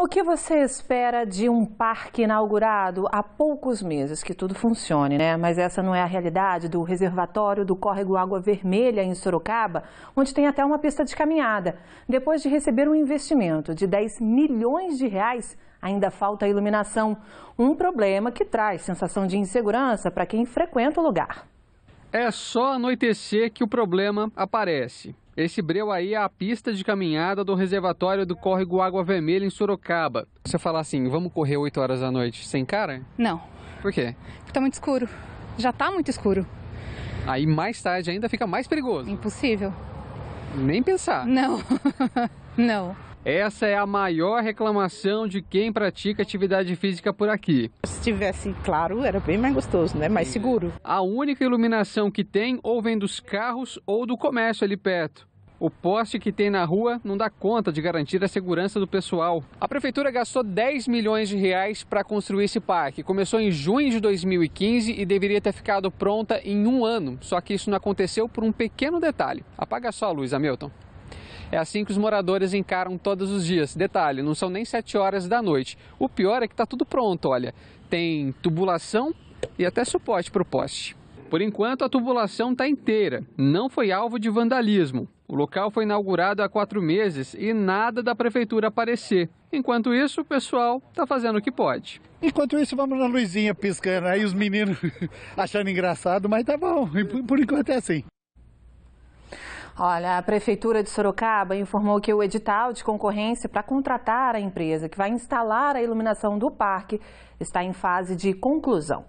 O que você espera de um parque inaugurado há poucos meses que tudo funcione, né? Mas essa não é a realidade do reservatório do córrego Água Vermelha em Sorocaba, onde tem até uma pista de caminhada. Depois de receber um investimento de 10 milhões de reais, ainda falta iluminação, um problema que traz sensação de insegurança para quem frequenta o lugar. É só anoitecer que o problema aparece. Esse breu aí é a pista de caminhada do reservatório do córrego Água Vermelha em Sorocaba. Você falar assim, vamos correr 8 horas da noite, sem cara? Não. Por quê? Porque tá muito escuro. Já tá muito escuro. Aí mais tarde ainda fica mais perigoso. Impossível. Nem pensar. Não. Não. Essa é a maior reclamação de quem pratica atividade física por aqui. Se tivesse claro, era bem mais gostoso, né? Mais seguro. A única iluminação que tem ou vem dos carros ou do comércio ali perto. O poste que tem na rua não dá conta de garantir a segurança do pessoal. A prefeitura gastou 10 milhões de reais para construir esse parque. Começou em junho de 2015 e deveria ter ficado pronta em um ano. Só que isso não aconteceu por um pequeno detalhe. Apaga só a luz, Hamilton. É assim que os moradores encaram todos os dias. Detalhe, não são nem 7 horas da noite. O pior é que está tudo pronto, olha. Tem tubulação e até suporte para o poste. Por enquanto, a tubulação está inteira, não foi alvo de vandalismo. O local foi inaugurado há quatro meses e nada da prefeitura aparecer. Enquanto isso, o pessoal está fazendo o que pode. Enquanto isso, vamos na luzinha piscando aí, os meninos achando engraçado, mas tá bom, por enquanto é assim. Olha, a Prefeitura de Sorocaba informou que o edital de concorrência para contratar a empresa que vai instalar a iluminação do parque está em fase de conclusão.